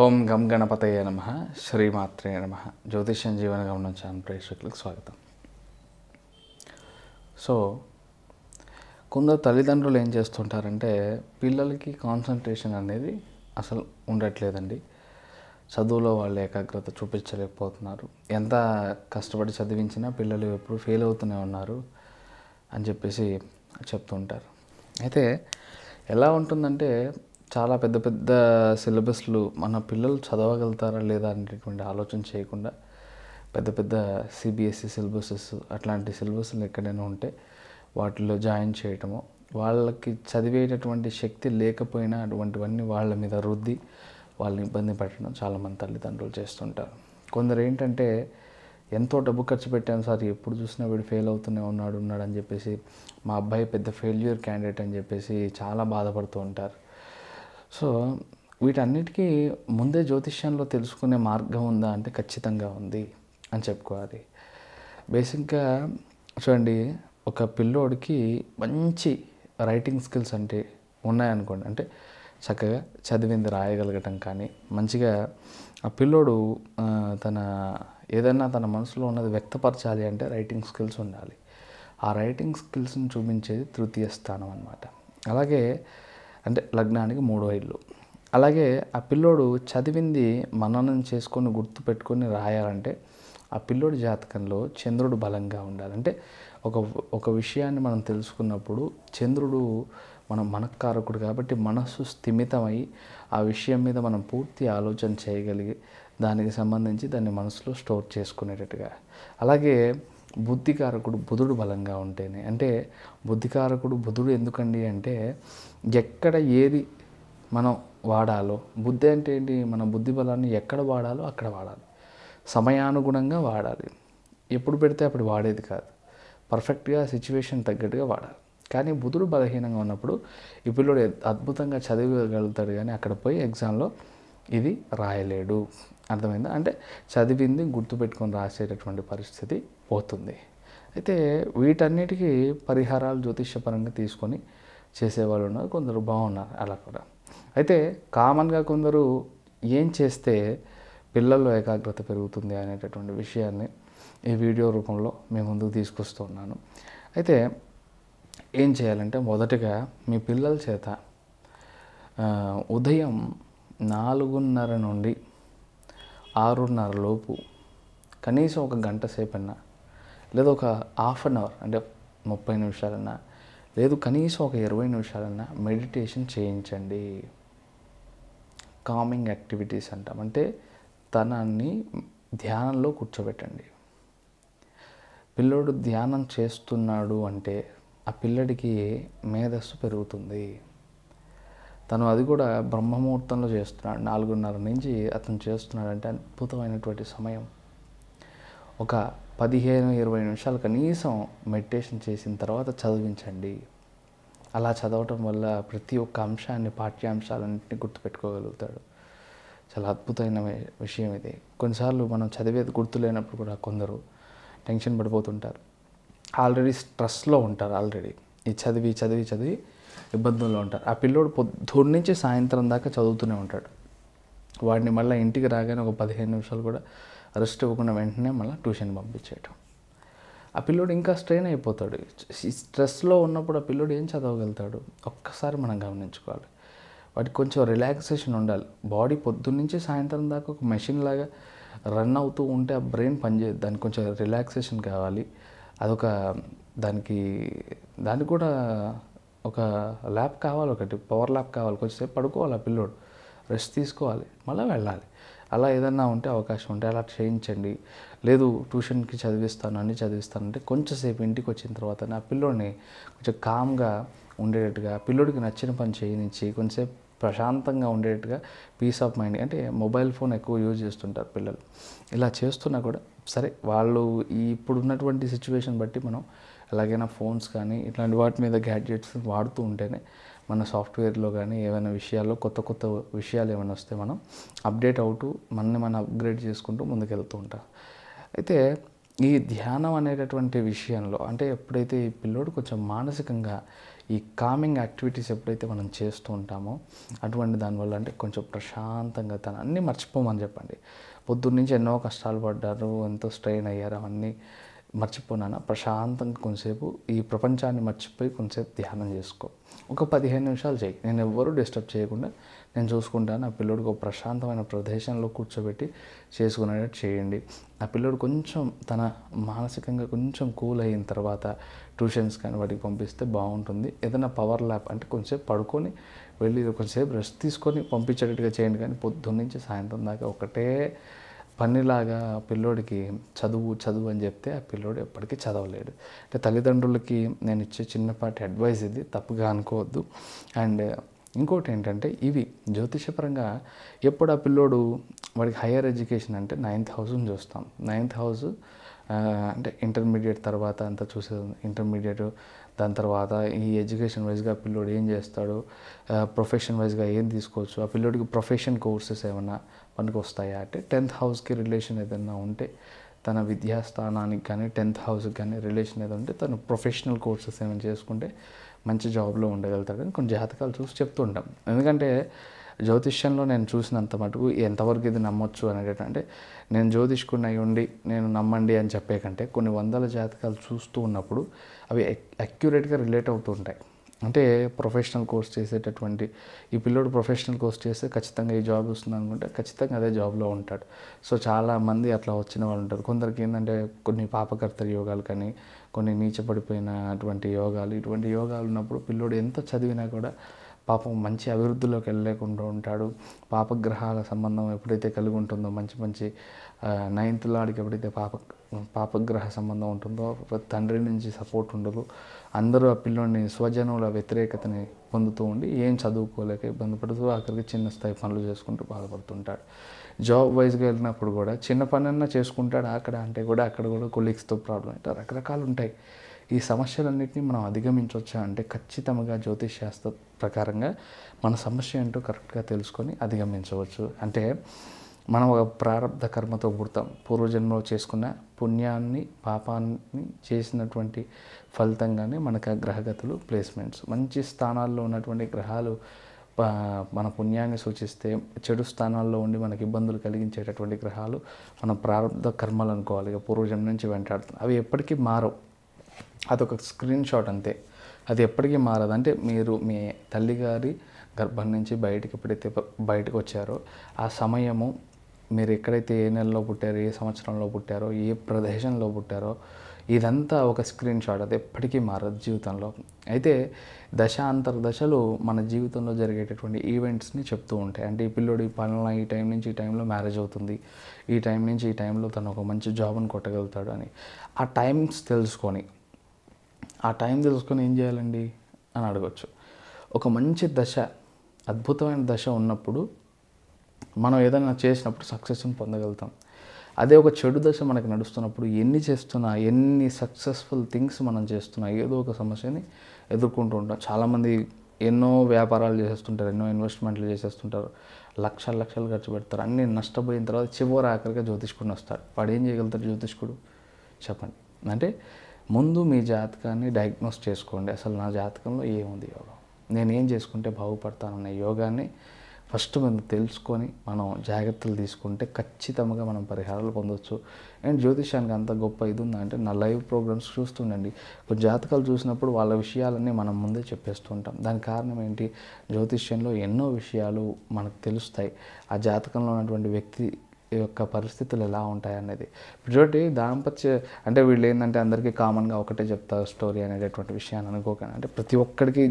ఓం గం గణపతయ నమ శ్రీమాత్రే నమ జ్యోతిష్యం జీవన గమనం ఛానల్ ప్రేక్షకులకు స్వాగతం సో కొందరు తల్లిదండ్రులు ఏం చేస్తుంటారంటే పిల్లలకి కాన్సన్ట్రేషన్ అనేది అసలు ఉండట్లేదండి చదువులో వాళ్ళు ఏకాగ్రత చూపించలేకపోతున్నారు ఎంత కష్టపడి చదివించినా పిల్లలు ఎప్పుడు ఫెయిల్ అవుతూనే ఉన్నారు అని చెప్పేసి చెప్తుంటారు అయితే ఎలా ఉంటుందంటే చాలా పెద్ద పెద్ద సిలబస్లు మన పిల్లలు చదవగలుగుతారా లేదా అనేటువంటి ఆలోచన చేయకుండా పెద్ద పెద్ద సిబిఎస్ఈ సిలబసెస్ అట్లాంటి సిలబస్లు ఎక్కడైనా ఉంటే వాటిలో జాయిన్ చేయటము వాళ్ళకి చదివేటటువంటి శక్తి లేకపోయినా అటువంటివన్నీ వాళ్ళ మీద రుద్ది వాళ్ళని ఇబ్బంది పెట్టడం చాలామంది తల్లిదండ్రులు చేస్తుంటారు కొందరు ఏంటంటే ఎంతో డబ్బు ఖర్చు పెట్టాను సార్ ఎప్పుడు చూసినా వీడు ఫెయిల్ అవుతూనే ఉన్నాడు ఉన్నాడు అని చెప్పేసి మా అబ్బాయి పెద్ద ఫెయిల్యూర్ క్యాండిడేట్ అని చెప్పేసి చాలా బాధపడుతూ ఉంటారు సో వీటన్నిటికీ ముందే జ్యోతిష్యంలో తెలుసుకునే మార్గం ఉందా అంటే ఖచ్చితంగా ఉంది అని చెప్పుకోవాలి బేసిక్గా చూడండి ఒక పిల్లోడికి మంచి రైటింగ్ స్కిల్స్ అంటే ఉన్నాయనుకోండి అంటే చక్కగా చదివింది రాయగలగటం కానీ మంచిగా ఆ పిల్లోడు తన ఏదైనా తన మనసులో ఉన్నది వ్యక్తపరచాలి అంటే రైటింగ్ స్కిల్స్ ఉండాలి ఆ రైటింగ్ స్కిల్స్ని చూపించేది తృతీయ స్థానం అనమాట అలాగే అంటే లగ్నానికి మూడు ఇల్లు అలాగే ఆ పిల్లోడు చదివింది మననం చేసుకొని గుర్తు పెట్టుకొని రాయాలంటే ఆ పిల్లోడి జాతకంలో చంద్రుడు బలంగా ఉండాలి అంటే ఒక ఒక విషయాన్ని మనం తెలుసుకున్నప్పుడు చంద్రుడు మన మనకారకుడు కాబట్టి మనస్సు స్థిమితమై ఆ విషయం మీద మనం పూర్తి ఆలోచన చేయగలిగి దానికి సంబంధించి దాన్ని మనసులో స్టోర్ చేసుకునేటట్టుగా అలాగే బుద్ధికారకుడు బుధుడు బలంగా ఉంటేనే అంటే బుద్ధికారకుడు బుధుడు ఎందుకండి అంటే ఎక్కడ ఏది మనం వాడాలో బుద్ధి అంటే ఏంటి మన బుద్ధి బలాన్ని ఎక్కడ వాడాలో అక్కడ వాడాలి సమయానుగుణంగా వాడాలి ఎప్పుడు పెడితే అప్పుడు వాడేది కాదు పర్ఫెక్ట్గా సిచ్యువేషన్ తగ్గట్టుగా వాడాలి కానీ బుధుడు బలహీనంగా ఉన్నప్పుడు ఈ పిల్లడు అద్భుతంగా చదివగలుగుతాడు కానీ అక్కడ పోయి ఎగ్జామ్లో ఇది రాయలేడు అర్థమైందా అంటే చదివింది గుర్తుపెట్టుకొని రాసేటటువంటి పరిస్థితి పోతుంది అయితే వీటన్నిటికీ పరిహారాలు జ్యోతిష్యపరంగా తీసుకొని చేసేవాళ్ళు ఉన్నారు కొందరు బాగున్నారు అలా కూడా అయితే కామన్గా కొందరు ఏం చేస్తే పిల్లల్లో ఏకాగ్రత పెరుగుతుంది అనేటటువంటి విషయాన్ని ఈ వీడియో రూపంలో మీ ముందుకు తీసుకొస్తున్నాను అయితే ఏం చేయాలంటే మొదటగా మీ పిల్లల చేత ఉదయం నాలుగున్నర నుండి ఆరున్నర లోపు కనీసం ఒక గంట సేపన్నా లేదా ఒక హాఫ్ అన్ అవర్ అంటే ముప్పై నిమిషాలన్నా లేదు కనీసం ఒక ఇరవై నిమిషాలన్నా మెడిటేషన్ చేయించండి కామింగ్ యాక్టివిటీస్ అంటాం అంటే తనాన్ని ధ్యానంలో కూర్చోబెట్టండి పిల్లోడు ధ్యానం చేస్తున్నాడు అంటే ఆ పిల్లడికి మేధస్సు పెరుగుతుంది తను అది కూడా బ్రహ్మముహూర్తంలో చేస్తున్నాడు నాలుగున్నర నుంచి అతను చేస్తున్నాడంటే అద్భుతమైనటువంటి సమయం ఒక పదిహేను ఇరవై నిమిషాలు కనీసం మెడిటేషన్ చేసిన తర్వాత చదివించండి అలా చదవటం వల్ల ప్రతి ఒక్క అంశాన్ని పాఠ్యాంశాలన్నింటినీ గుర్తుపెట్టుకోగలుగుతాడు చాలా అద్భుతమైన విషయం ఇది కొన్నిసార్లు మనం చదివేది గుర్తులేనప్పుడు కూడా కొందరు టెన్షన్ పడిపోతుంటారు ఆల్రెడీ స్ట్రెస్లో ఉంటారు ఆల్రెడీ ఈ చదివి చదివి చదివి ఇబ్బందుల్లో ఉంటారు ఆ పిల్లోడు పొద్దున్న నుంచి సాయంత్రం దాకా చదువుతూనే ఉంటాడు వాడిని మళ్ళీ ఇంటికి రాగానే ఒక పదిహేను నిమిషాలు కూడా రెస్ట్ ఇవ్వకుండా వెంటనే మళ్ళీ ట్యూషన్ పంపించేయటం ఆ పిల్లోడు ఇంకా స్ట్రెయిన్ అయిపోతాడు స్ట్రెస్లో ఉన్నప్పుడు ఆ పిల్లోడు ఏం చదవగలుగుతాడు ఒక్కసారి మనం గమనించుకోవాలి వాటికి కొంచెం రిలాక్సేషన్ ఉండాలి బాడీ పొద్దున్నుంచి సాయంత్రం దాకా ఒక మెషిన్ లాగా రన్ అవుతూ ఉంటే ఆ బ్రెయిన్ పనిచేయదు దానికి కొంచెం రిలాక్సేషన్ కావాలి అదొక దానికి దానికి కూడా ఒక ల్యాప్ కావాలి ఒకటి పవర్ ల్యాప్ కావాలి కొంచెంసేపు పడుకోవాలి ఆ పిల్లోడు రెస్ట్ తీసుకోవాలి మళ్ళీ వెళ్ళాలి అలా ఏదన్నా ఉంటే అవకాశం ఉంటే అలా చేయించండి లేదు ట్యూషన్కి చదివిస్తాను అన్నీ చదివిస్తానంటే కొంచెంసేపు ఇంటికి వచ్చిన తర్వాత ఆ పిల్లోడిని కొంచెం కామ్గా ఉండేటట్టుగా పిల్లోడికి నచ్చిన పని చేయనిచ్చి కొంచెంసేపు ప్రశాంతంగా ఉండేటట్టుగా పీస్ ఆఫ్ మైండ్ అంటే మొబైల్ ఫోన్ ఎక్కువ యూజ్ చేస్తుంటారు పిల్లలు ఇలా చేస్తున్నా కూడా సరే వాళ్ళు ఇప్పుడు ఉన్నటువంటి సిచ్యువేషన్ బట్టి మనం ఎలాగైనా ఫోన్స్ కానీ ఇట్లాంటి వాటి మీద గ్యాడ్జెట్స్ వాడుతూ ఉంటేనే మన సాఫ్ట్వేర్లో కానీ ఏమైనా విషయాల్లో కొత్త కొత్త విషయాలు ఏమైనా వస్తే మనం అప్డేట్ అవుతూ మనని మనం అప్గ్రేడ్ చేసుకుంటూ ముందుకెళ్తూ ఉంటాం అయితే ఈ ధ్యానం అనేటటువంటి విషయంలో అంటే ఎప్పుడైతే ఈ పిల్లోడు కొంచెం మానసికంగా ఈ కామింగ్ యాక్టివిటీస్ ఎప్పుడైతే మనం చేస్తూ ఉంటామో అటువంటి దానివల్ల అంటే కొంచెం ప్రశాంతంగా తను అన్నీ మర్చిపోమని చెప్పండి పొద్దున్నుంచి ఎన్నో కష్టాలు పడ్డారు ఎంతో స్ట్రెయిన్ అయ్యారు అవన్నీ మర్చిపోనా ప్రశాంతంగా కొంతసేపు ఈ ప్రపంచాన్ని మర్చిపోయి కొంతసేపు ధ్యానం చేసుకో ఒక పదిహేను నిమిషాలు చేయి నేను ఎవ్వరూ డిస్టర్బ్ చేయకుండా నేను చూసుకుంటాను ఆ పిల్లోడికి ఒక ప్రశాంతమైన ప్రదేశంలో కూర్చోబెట్టి చేసుకునేటట్టు చేయండి ఆ పిల్లోడు కొంచెం తన మానసికంగా కొంచెం కూల్ అయిన తర్వాత ట్యూషన్స్ కానీ వాటికి పంపిస్తే బాగుంటుంది ఏదైనా పవర్ ల్యాప్ అంటే కొంచెంసేపు పడుకొని వెళ్ళి కొంచెంసేపు రెస్ట్ తీసుకొని పంపించేటట్టుగా చేయండి కానీ పొద్దున్న నుంచి సాయంత్రం దాకా ఒకటే పన్నిలాగా పిల్లోడికి చదువు చదువు అని చెప్తే ఆ పిల్లోడు ఎప్పటికీ చదవలేడు అంటే తల్లిదండ్రులకి నేను ఇచ్చే చిన్నపాటి అడ్వైస్ ఇది తప్పుగా అనుకోవద్దు అండ్ ఇంకోటి ఏంటంటే ఇవి జ్యోతిషపరంగా ఎప్పుడు ఆ పిల్లోడు వాడికి హయ్యర్ ఎడ్యుకేషన్ అంటే నైన్త్ హౌస్ని చూస్తాం నైన్త్ హౌస్ అంటే ఇంటర్మీడియట్ తర్వాత అంతా చూసేది ఇంటర్మీడియట్ దాని తర్వాత ఈ ఎడ్యుకేషన్ వైజ్గా పిల్లోడు ఏం చేస్తాడు ప్రొఫెషన్ వైజ్గా ఏం తీసుకోవచ్చు ఆ పిల్లోడికి ప్రొఫెషన్ కోర్సెస్ ఏమన్నా పనికి వస్తాయా అంటే టెన్త్ హౌస్కి రిలేషన్ ఏదైనా ఉంటే తన విద్యాస్థానానికి కానీ టెన్త్ హౌస్కి కానీ రిలేషన్ ఏదో ఉంటే తను ప్రొఫెషనల్ కోర్సెస్ ఏమైనా చేసుకుంటే మంచి జాబ్లో అని కొన్ని జాతకాలు చూసి చెప్తూ ఉంటాం ఎందుకంటే జ్యోతిష్యంలో నేను చూసినంత మటుకు ఎంతవరకు ఇది నమ్మొచ్చు అనేటట్టు అంటే నేను జ్యోతిష్కుని అయి ఉండి నేను నమ్మండి అని చెప్పే కంటే కొన్ని వందల జాతకాలు చూస్తూ ఉన్నప్పుడు అవి అక్యురేట్గా రిలేట్ అవుతూ ఉంటాయి అంటే ప్రొఫెషనల్ కోర్స్ చేసేటటువంటి ఈ పిల్లోడు ప్రొఫెషనల్ కోర్స్ చేస్తే ఖచ్చితంగా ఈ జాబ్ వస్తుంది అనుకుంటే ఖచ్చితంగా అదే జాబ్లో ఉంటాడు సో చాలామంది అట్లా వచ్చిన వాళ్ళు ఉంటారు కొందరికి ఏంటంటే కొన్ని పాపకర్త యోగాలు కానీ కొన్ని నీచపడిపోయిన అటువంటి యోగాలు ఇటువంటి యోగాలు ఉన్నప్పుడు పిల్లోడు ఎంత చదివినా కూడా పాపం మంచి అభివృద్ధిలోకి వెళ్ళలేకుండా ఉంటాడు పాపగ్రహాల సంబంధం ఎప్పుడైతే కలిగి ఉంటుందో మంచి మంచి నైన్త్ లాడికి ఎప్పుడైతే పాప పాపగ్రహ సంబంధం ఉంటుందో తండ్రి నుంచి సపోర్ట్ ఉండదు అందరూ ఆ పిల్లోని స్వజనుల వ్యతిరేకతని పొందుతూ ఉండి ఏం చదువుకోలేక ఇబ్బంది పడుతూ అక్కడికి చిన్న స్థాయి పనులు చేసుకుంటూ బాధపడుతుంటాడు జాబ్ వైజ్గా వెళ్ళినప్పుడు కూడా చిన్న పనన్నా చేసుకుంటాడు అక్కడ అంటే కూడా అక్కడ కూడా కొలీగ్స్తో ప్రాబ్లం అంటే రకరకాలు ఉంటాయి ఈ సమస్యలన్నింటినీ మనం అధిగమించవచ్చా అంటే ఖచ్చితంగా జ్యోతిష్ శాస్త్ర ప్రకారంగా మన సమస్య ఏంటో కరెక్ట్గా తెలుసుకొని అధిగమించవచ్చు అంటే మనం ఒక ప్రారంభ కర్మతో పుడతాం పూర్వజన్మలో చేసుకున్న పుణ్యాన్ని పాపాన్ని చేసినటువంటి ఫలితంగానే మనకు ఆ గ్రహగతులు ప్లేస్మెంట్స్ మంచి స్థానాల్లో ఉన్నటువంటి గ్రహాలు మన పుణ్యాన్ని సూచిస్తే చెడు స్థానాల్లో ఉండి మనకి ఇబ్బందులు కలిగించేటటువంటి గ్రహాలు మన ప్రారంభ కర్మలు అనుకోవాలి పూర్వజన్మ నుంచి వెంటాడుతుంది అవి ఎప్పటికీ మారవు అదొక స్క్రీన్ షాట్ అంతే అది ఎప్పటికీ మారదు అంటే మీరు మీ తల్లిగారి గర్భం నుంచి బయటకు ఎప్పుడైతే బయటకు వచ్చారో ఆ సమయము మీరు ఎక్కడైతే ఏ నెలలో పుట్టారో ఏ సంవత్సరంలో పుట్టారో ఏ ప్రదేశంలో పుట్టారో ఇదంతా ఒక స్క్రీన్ షాట్ అది ఎప్పటికీ మారదు జీవితంలో అయితే దశ అంతర్దశలు మన జీవితంలో జరిగేటటువంటి ఈవెంట్స్ని చెప్తూ ఉంటాయి అంటే ఈ పిల్లోడు ఈ పనుల ఈ టైం నుంచి ఈ టైంలో మ్యారేజ్ అవుతుంది ఈ టైం నుంచి ఈ టైంలో తను ఒక మంచి జాబ్ని కొట్టగలుగుతాడు అని ఆ టైమ్స్ తెలుసుకొని ఆ టైం తెలుసుకొని ఏం చేయాలండి అని అడగచ్చు ఒక మంచి దశ అద్భుతమైన దశ ఉన్నప్పుడు మనం ఏదైనా చేసినప్పుడు సక్సెస్ని పొందగలుగుతాం అదే ఒక చెడు దశ మనకి నడుస్తున్నప్పుడు ఎన్ని చేస్తున్నా ఎన్ని సక్సెస్ఫుల్ థింగ్స్ మనం చేస్తున్నా ఏదో ఒక సమస్యని ఎదుర్కొంటూ ఉంటాం చాలామంది ఎన్నో వ్యాపారాలు చేసేస్తుంటారు ఎన్నో ఇన్వెస్ట్మెంట్లు చేసేస్తుంటారు లక్షలు లక్షలు ఖర్చు పెడతారు అన్నీ నష్టపోయిన తర్వాత చివరి ఆఖరిగా జ్యోతిష్కుడిని వస్తాడు వాడు ఏం చేయగలుగుతాడు జ్యోతిష్కుడు చెప్పండి అంటే ముందు మీ జాతకాన్ని డయాగ్నోస్ చేసుకోండి అసలు నా జాతకంలో ఏముంది యోగం నేనేం చేసుకుంటే బాగుపడతాననే యోగాన్ని ఫస్ట్ మనం తెలుసుకొని మనం జాగ్రత్తలు తీసుకుంటే ఖచ్చితంగా మనం పరిహారాలు పొందవచ్చు అండ్ జ్యోతిషానికి అంత గొప్ప ఇది ఉందంటే నా లైవ్ ప్రోగ్రామ్స్ చూస్తుండండి కొన్ని జాతకాలు చూసినప్పుడు వాళ్ళ విషయాలన్నీ మనం ముందే ఉంటాం దాని కారణం ఏంటి జ్యోతిష్యంలో ఎన్నో విషయాలు మనకు తెలుస్తాయి ఆ జాతకంలో ఉన్నటువంటి వ్యక్తి యొక్క పరిస్థితులు ఎలా ఉంటాయనేది చూడండి దాంపత్య అంటే వీళ్ళు ఏంటంటే అందరికీ కామన్గా ఒకటే చెప్తారు స్టోరీ అనేటటువంటి విషయాన్ని అనుకోకండి అంటే ప్రతి ఒక్కడికి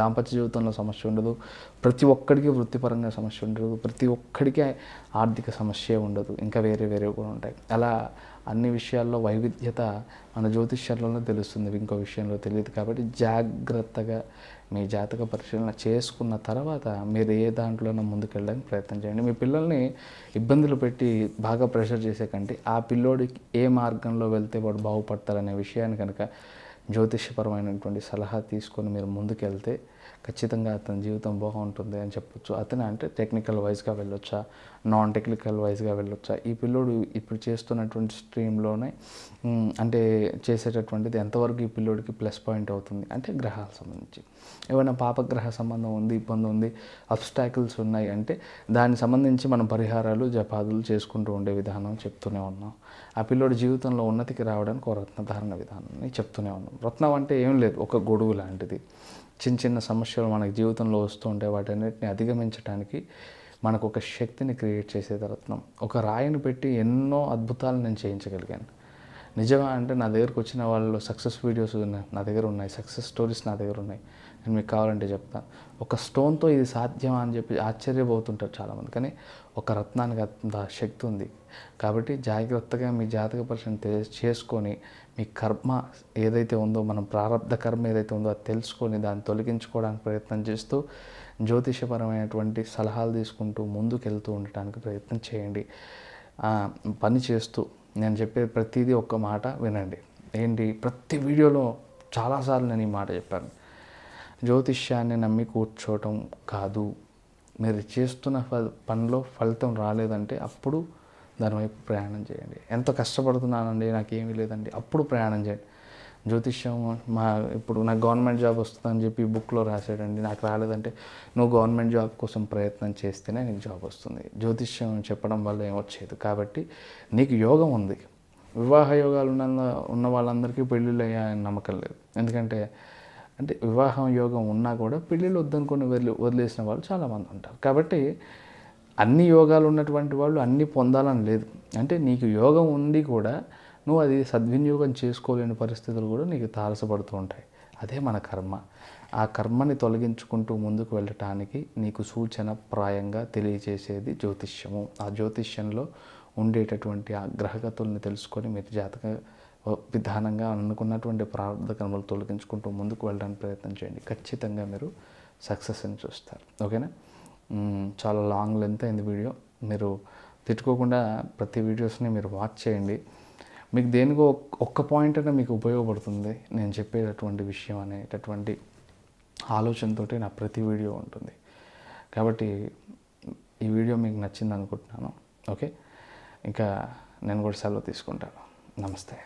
దాంపత్య జీవితంలో సమస్య ఉండదు ప్రతి ఒక్కడికి వృత్తిపరంగా సమస్య ఉండదు ప్రతి ఒక్కడికి ఆర్థిక సమస్య ఉండదు ఇంకా వేరే వేరే కూడా ఉంటాయి అలా అన్ని విషయాల్లో వైవిధ్యత మన జ్యోతిష్యంలోనే తెలుస్తుంది ఇంకో విషయంలో తెలియదు కాబట్టి జాగ్రత్తగా మీ జాతక పరిశీలన చేసుకున్న తర్వాత మీరు ఏ దాంట్లోనో ముందుకెళ్ళడానికి ప్రయత్నం చేయండి మీ పిల్లల్ని ఇబ్బందులు పెట్టి బాగా ప్రెషర్ చేసే కంటే ఆ పిల్లోడికి ఏ మార్గంలో వెళ్తే వాడు బాగుపడతారనే విషయాన్ని కనుక జ్యోతిష్యపరమైనటువంటి సలహా తీసుకొని మీరు ముందుకెళ్తే ఖచ్చితంగా అతని జీవితం బాగుంటుంది అని చెప్పొచ్చు అతను అంటే టెక్నికల్ వైజ్గా వెళ్ళొచ్చా నాన్ టెక్నికల్ వైజ్గా వెళ్ళొచ్చా ఈ పిల్లోడు ఇప్పుడు చేస్తున్నటువంటి స్ట్రీమ్లోనే అంటే చేసేటటువంటిది ఎంతవరకు ఈ పిల్లోడికి ప్లస్ పాయింట్ అవుతుంది అంటే గ్రహాల సంబంధించి ఏమైనా పాపగ్రహ సంబంధం ఉంది ఇబ్బంది ఉంది అబ్స్టాకిల్స్ ఉన్నాయి అంటే దానికి సంబంధించి మనం పరిహారాలు జపాదులు చేసుకుంటూ ఉండే విధానం చెప్తూనే ఉన్నాం ఆ పిల్లోడి జీవితంలో ఉన్నతికి రావడానికి ఒక రత్నధారణ విధానాన్ని చెప్తూనే ఉన్నాం రత్నం అంటే ఏం లేదు ఒక గొడుగు లాంటిది చిన్న చిన్న సమస్యలు మనకి జీవితంలో వస్తూ ఉంటే వాటన్నిటిని అధిగమించడానికి మనకు ఒక శక్తిని క్రియేట్ చేసేది రత్నం ఒక రాయిని పెట్టి ఎన్నో అద్భుతాలు నేను చేయించగలిగాను నిజమా అంటే నా దగ్గరకు వచ్చిన వాళ్ళు సక్సెస్ వీడియోస్ ఉన్నాయి నా దగ్గర ఉన్నాయి సక్సెస్ స్టోరీస్ నా దగ్గర ఉన్నాయి నేను మీకు కావాలంటే చెప్తాను ఒక స్టోన్తో ఇది సాధ్యమా అని చెప్పి ఆశ్చర్యపోతుంటారు చాలామంది కానీ ఒక రత్నానికి అంత శక్తి ఉంది కాబట్టి జాగ్రత్తగా మీ జాతక పరిచయం చేసుకొని మీ కర్మ ఏదైతే ఉందో మనం ప్రారంధ కర్మ ఏదైతే ఉందో అది తెలుసుకొని దాన్ని తొలగించుకోవడానికి ప్రయత్నం చేస్తూ జ్యోతిషపరమైనటువంటి సలహాలు తీసుకుంటూ ముందుకు వెళ్తూ ఉండటానికి ప్రయత్నం చేయండి పని చేస్తూ నేను చెప్పే ప్రతిదీ ఒక్క మాట వినండి ఏంటి ప్రతి వీడియోలో చాలాసార్లు నేను ఈ మాట చెప్పాను జ్యోతిష్యాన్ని నమ్మి కూర్చోవటం కాదు మీరు చేస్తున్న ఫ పనిలో ఫలితం రాలేదంటే అప్పుడు దానివైపు ప్రయాణం చేయండి ఎంత కష్టపడుతున్నానండి నాకు ఏమీ లేదండి అప్పుడు ప్రయాణం చేయండి జ్యోతిష్యం మా ఇప్పుడు నాకు గవర్నమెంట్ జాబ్ వస్తుందని చెప్పి బుక్లో రాసాడండి నాకు రాలేదంటే నువ్వు గవర్నమెంట్ జాబ్ కోసం ప్రయత్నం చేస్తేనే నీకు జాబ్ వస్తుంది జ్యోతిష్యం చెప్పడం వల్ల ఏమొచ్చేది కాబట్టి నీకు యోగం ఉంది వివాహ యోగాలు ఉన్న ఉన్న వాళ్ళందరికీ పెళ్ళిళ్ళు అయ్యాయని నమ్మకం లేదు ఎందుకంటే అంటే వివాహం యోగం ఉన్నా కూడా పెళ్ళిళ్ళు వద్దనుకుని వదిలి వదిలేసిన వాళ్ళు చాలామంది ఉంటారు కాబట్టి అన్ని యోగాలు ఉన్నటువంటి వాళ్ళు అన్నీ పొందాలని లేదు అంటే నీకు యోగం ఉండి కూడా నువ్వు అది సద్వినియోగం చేసుకోలేని పరిస్థితులు కూడా నీకు తారసపడుతూ ఉంటాయి అదే మన కర్మ ఆ కర్మని తొలగించుకుంటూ ముందుకు వెళ్ళటానికి నీకు సూచన ప్రాయంగా తెలియజేసేది జ్యోతిష్యము ఆ జ్యోతిష్యంలో ఉండేటటువంటి ఆ గ్రహగతుల్ని తెలుసుకొని మీరు జాతక విధానంగా అనుకున్నటువంటి ప్రార్థ కర్మలు తొలగించుకుంటూ ముందుకు వెళ్ళడానికి ప్రయత్నం చేయండి ఖచ్చితంగా మీరు సక్సెస్ అని చూస్తారు ఓకేనా చాలా లాంగ్ లెంత్ అయింది వీడియో మీరు తిట్టుకోకుండా ప్రతి వీడియోస్ని మీరు వాచ్ చేయండి మీకు దేనికో ఒక్క పాయింట్ అయినా మీకు ఉపయోగపడుతుంది నేను చెప్పేటటువంటి విషయం అనేటటువంటి ఆలోచనతో నా ప్రతి వీడియో ఉంటుంది కాబట్టి ఈ వీడియో మీకు నచ్చింది అనుకుంటున్నాను ఓకే ఇంకా నేను కూడా సెలవు తీసుకుంటాను నమస్తే